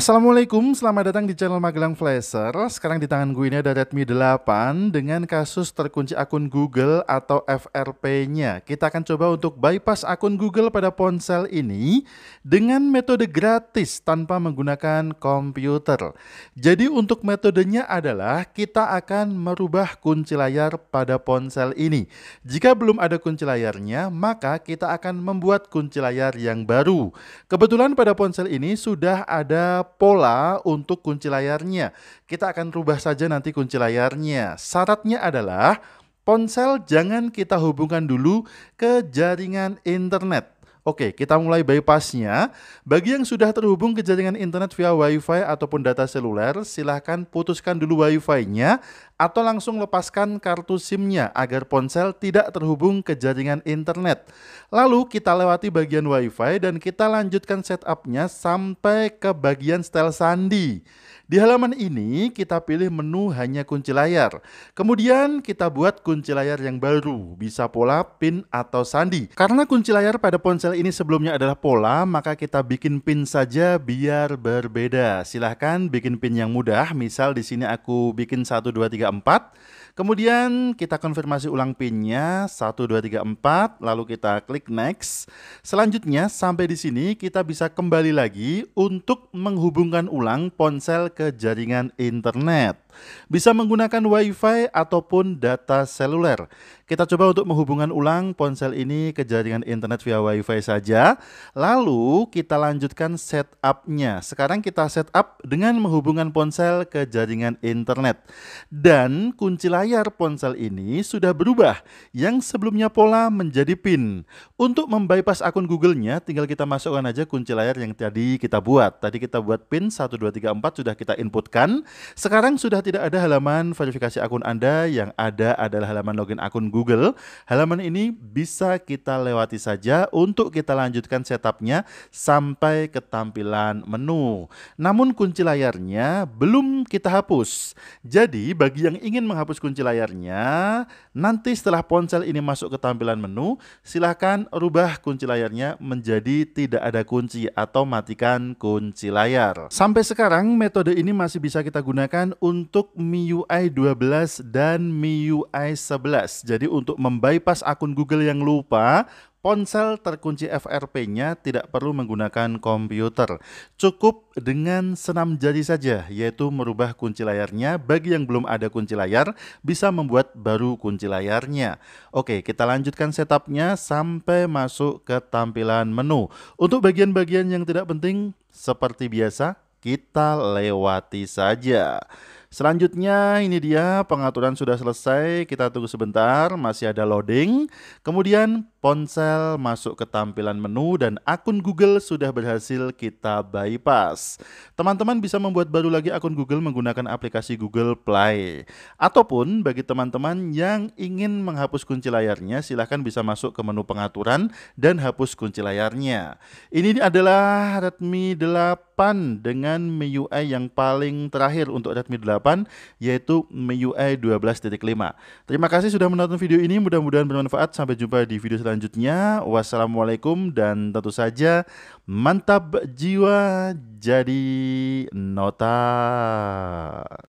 Assalamualaikum, selamat datang di channel Magelang Flasher. Sekarang di tangan gue ini ada Redmi 8 dengan kasus terkunci akun Google atau FRP-nya. Kita akan coba untuk bypass akun Google pada ponsel ini dengan metode gratis tanpa menggunakan komputer. Jadi untuk metodenya adalah kita akan merubah kunci layar pada ponsel ini. Jika belum ada kunci layarnya, maka kita akan membuat kunci layar yang baru. Kebetulan pada ponsel ini sudah ada pola untuk kunci layarnya. Kita akan rubah saja nanti kunci layarnya. Syaratnya adalah ponsel jangan kita hubungkan dulu ke jaringan internet. Oke, kita mulai bypassnya. Bagi yang sudah terhubung ke jaringan internet via WiFi ataupun data seluler, silahkan putuskan dulu WiFi-nya atau langsung lepaskan kartu SIM-nya agar ponsel tidak terhubung ke jaringan internet. Lalu kita lewati bagian WiFi dan kita lanjutkan setupnya sampai ke bagian setel sandi. Di halaman ini kita pilih menu hanya kunci layar. Kemudian kita buat kunci layar yang baru, bisa pola, pin, atau sandi. Karena kunci layar pada ponsel misalnya ini sebelumnya adalah pola, maka kita bikin pin saja biar berbeda. Silahkan bikin pin yang mudah, misal di sini aku bikin 1, 2, 3, 4. Kemudian kita konfirmasi ulang pinnya, 1, 2, 3, 4, lalu kita klik next. Selanjutnya sampai di sini kita bisa kembali lagi untuk menghubungkan ulang ponsel ke jaringan internet. Bisa menggunakan wifi ataupun data seluler. Kita coba untuk menghubungkan ulang ponsel ini ke jaringan internet via wifi santai saja. Lalu kita lanjutkan setupnya. Sekarang kita setup dengan menghubungkan ponsel ke jaringan internet. Dan kunci layar ponsel ini sudah berubah yang sebelumnya pola menjadi pin. Untuk membypass akun Google-nya tinggal kita masukkan aja kunci layar yang tadi kita buat. Tadi kita buat pin 1234 sudah kita inputkan. Sekarang sudah tidak ada halaman verifikasi akun Anda yang ada adalah halaman login akun Google. Halaman ini bisa kita lewati saja untuk kita lanjutkan setupnya sampai ke tampilan menu. Namun kunci layarnya belum kita hapus. Jadi bagi yang ingin menghapus kunci layarnya, nanti setelah ponsel ini masuk ke tampilan menu, silahkan rubah kunci layarnya menjadi tidak ada kunci atau matikan kunci layar. Sampai sekarang metode ini masih bisa kita gunakan untuk MIUI 12 dan MIUI 11. Jadi untuk membypass akun Google yang lupa, Ponsel terkunci FRP-nya tidak perlu menggunakan komputer. Cukup dengan senam jari saja, yaitu merubah kunci layarnya. Bagi yang belum ada kunci layar, bisa membuat baru kunci layarnya. Oke, kita lanjutkan setupnya sampai masuk ke tampilan menu. Untuk bagian-bagian yang tidak penting, seperti biasa, kita lewati saja. Selanjutnya ini dia pengaturan sudah selesai, kita tunggu sebentar, masih ada loading. Kemudian ponsel masuk ke tampilan menu dan akun Google sudah berhasil kita bypass. Teman-teman bisa membuat baru lagi akun Google menggunakan aplikasi Google Play. Ataupun bagi teman-teman yang ingin menghapus kunci layarnya, silahkan bisa masuk ke menu pengaturan dan hapus kunci layarnya. Ini adalah Redmi 8 dengan MIUI yang paling terakhir untuk Redmi 8 8 yaitu MIUI 12.5. Terima kasih sudah menonton video ini, mudah-mudahan bermanfaat. Sampai jumpa di video selanjutnya. Wassalamualaikum dan tentu saja mantap jiwa jadi nota.